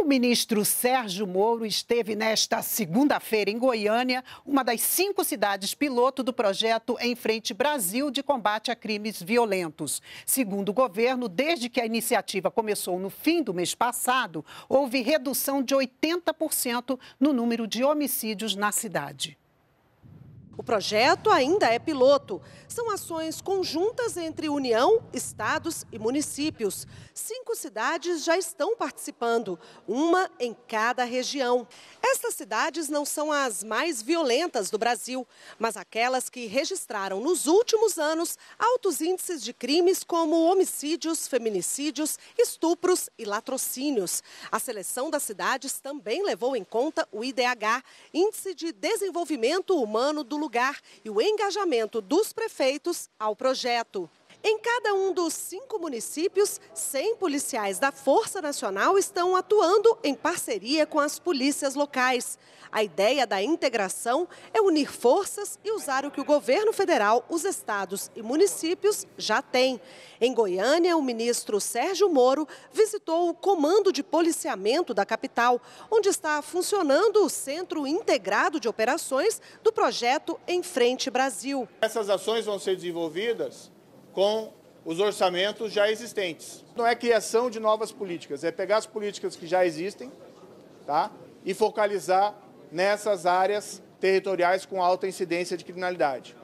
O ministro Sérgio Moro esteve nesta segunda-feira em Goiânia, uma das cinco cidades piloto do projeto Em Frente Brasil de combate a crimes violentos. Segundo o governo, desde que a iniciativa começou no fim do mês passado, houve redução de 80% no número de homicídios na cidade. O projeto ainda é piloto. São ações conjuntas entre União, estados e municípios. Cinco cidades já estão participando, uma em cada região. Estas cidades não são as mais violentas do Brasil, mas aquelas que registraram nos últimos anos altos índices de crimes como homicídios, feminicídios, estupros e latrocínios. A seleção das cidades também levou em conta o IDH, Índice de Desenvolvimento Humano do Lugar, e o engajamento dos prefeitos ao projeto. Em cada um dos cinco municípios, 100 policiais da Força Nacional estão atuando em parceria com as polícias locais. A ideia da integração é unir forças e usar o que o governo federal, os estados e municípios já têm. Em Goiânia, o ministro Sérgio Moro visitou o Comando de Policiamento da capital, onde está funcionando o Centro Integrado de Operações do projeto Em Frente Brasil. Essas ações vão ser desenvolvidas com os orçamentos já existentes. Não é criação de novas políticas, é pegar as políticas que já existem tá? e focalizar nessas áreas territoriais com alta incidência de criminalidade.